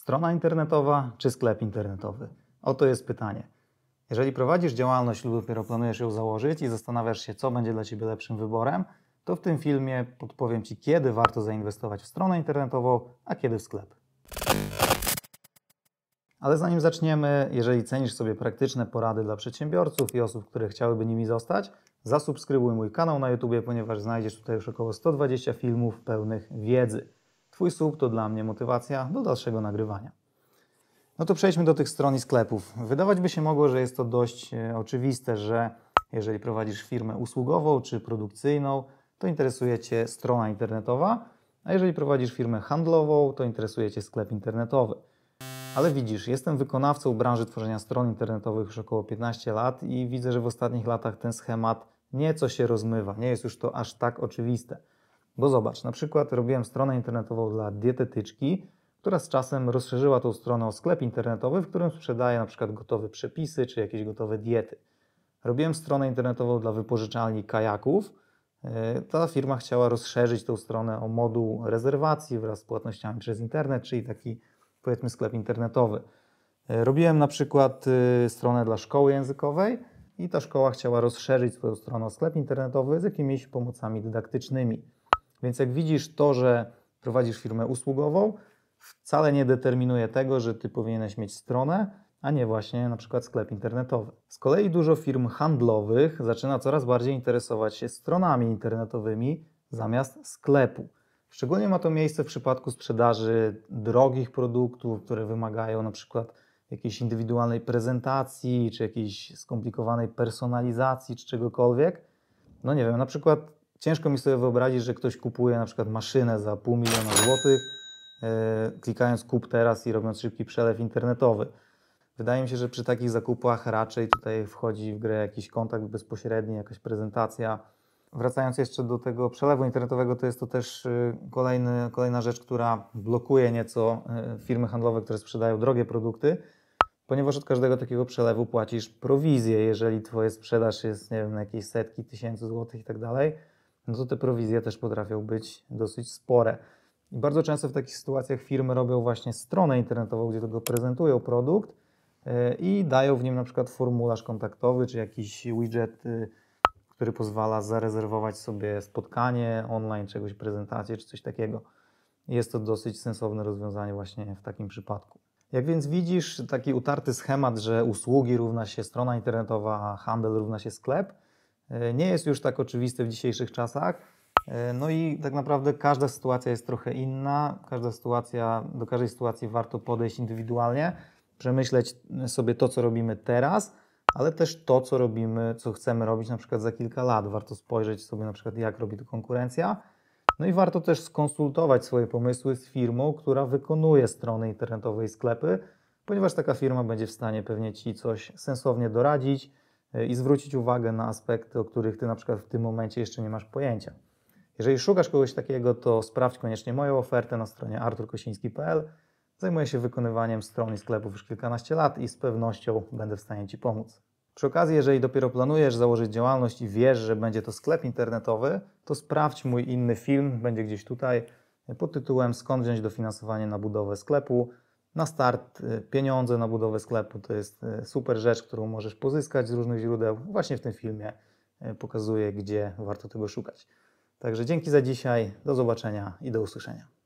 Strona internetowa czy sklep internetowy? Oto jest pytanie. Jeżeli prowadzisz działalność lub dopiero planujesz ją założyć i zastanawiasz się, co będzie dla Ciebie lepszym wyborem, to w tym filmie podpowiem Ci, kiedy warto zainwestować w stronę internetową, a kiedy w sklep. Ale zanim zaczniemy, jeżeli cenisz sobie praktyczne porady dla przedsiębiorców i osób, które chciałyby nimi zostać, zasubskrybuj mój kanał na YouTube, ponieważ znajdziesz tutaj już około 120 filmów pełnych wiedzy. Twój słup to dla mnie motywacja do dalszego nagrywania. No to przejdźmy do tych stron i sklepów. Wydawać by się mogło, że jest to dość e, oczywiste, że jeżeli prowadzisz firmę usługową czy produkcyjną, to interesuje Cię strona internetowa, a jeżeli prowadzisz firmę handlową, to interesuje Cię sklep internetowy. Ale widzisz, jestem wykonawcą branży tworzenia stron internetowych już około 15 lat i widzę, że w ostatnich latach ten schemat nieco się rozmywa. Nie jest już to aż tak oczywiste. Bo zobacz, na przykład robiłem stronę internetową dla dietetyczki, która z czasem rozszerzyła tą stronę o sklep internetowy, w którym sprzedaje na przykład gotowe przepisy czy jakieś gotowe diety. Robiłem stronę internetową dla wypożyczalni kajaków. E, ta firma chciała rozszerzyć tą stronę o moduł rezerwacji wraz z płatnościami przez internet, czyli taki powiedzmy sklep internetowy. E, robiłem na przykład e, stronę dla szkoły językowej i ta szkoła chciała rozszerzyć swoją stronę o sklep internetowy z jakimiś pomocami dydaktycznymi. Więc jak widzisz to, że prowadzisz firmę usługową, wcale nie determinuje tego, że ty powinieneś mieć stronę, a nie właśnie na przykład sklep internetowy. Z kolei dużo firm handlowych zaczyna coraz bardziej interesować się stronami internetowymi zamiast sklepu. Szczególnie ma to miejsce w przypadku sprzedaży drogich produktów, które wymagają na przykład jakiejś indywidualnej prezentacji, czy jakiejś skomplikowanej personalizacji, czy czegokolwiek. No nie wiem, na przykład Ciężko mi sobie wyobrazić, że ktoś kupuje na przykład maszynę za pół miliona złotych, e, klikając kup teraz i robiąc szybki przelew internetowy. Wydaje mi się, że przy takich zakupach raczej tutaj wchodzi w grę jakiś kontakt bezpośredni, jakaś prezentacja. Wracając jeszcze do tego przelewu internetowego, to jest to też e, kolejny, kolejna rzecz, która blokuje nieco e, firmy handlowe, które sprzedają drogie produkty, ponieważ od każdego takiego przelewu płacisz prowizję, jeżeli Twoja sprzedaż jest, nie wiem, na jakieś setki tysięcy złotych i tak dalej no to te prowizje też potrafią być dosyć spore. I bardzo często w takich sytuacjach firmy robią właśnie stronę internetową, gdzie tylko prezentują produkt e, i dają w nim na przykład formularz kontaktowy czy jakiś widget, y, który pozwala zarezerwować sobie spotkanie online, czegoś, prezentację czy coś takiego. Jest to dosyć sensowne rozwiązanie właśnie w takim przypadku. Jak więc widzisz, taki utarty schemat, że usługi równa się strona internetowa, a handel równa się sklep – E, nie jest już tak oczywiste w dzisiejszych czasach. E, no i tak naprawdę każda sytuacja jest trochę inna, każda sytuacja, do każdej sytuacji warto podejść indywidualnie, przemyśleć e, sobie to, co robimy teraz, ale też to, co robimy, co chcemy robić na przykład za kilka lat. Warto spojrzeć sobie na przykład, jak robi to konkurencja. No i warto też skonsultować swoje pomysły z firmą, która wykonuje strony internetowe i sklepy, ponieważ taka firma będzie w stanie pewnie Ci coś sensownie doradzić, E, i zwrócić uwagę na aspekty, o których ty na przykład w tym momencie jeszcze nie masz pojęcia. Jeżeli szukasz kogoś takiego, to sprawdź koniecznie moją ofertę na stronie arturkosiński.pl. Zajmuję się wykonywaniem stron i sklepów już kilkanaście lat i z pewnością będę w stanie Ci pomóc. Przy okazji, jeżeli dopiero planujesz założyć działalność i wiesz, że będzie to sklep internetowy, to sprawdź mój inny film, będzie gdzieś tutaj, pod tytułem Skąd wziąć dofinansowanie na budowę sklepu na start y, pieniądze na budowę sklepu to jest y, super rzecz, którą możesz pozyskać z różnych źródeł. Właśnie w tym filmie y, pokazuję, gdzie warto tego szukać. Także dzięki za dzisiaj, do zobaczenia i do usłyszenia.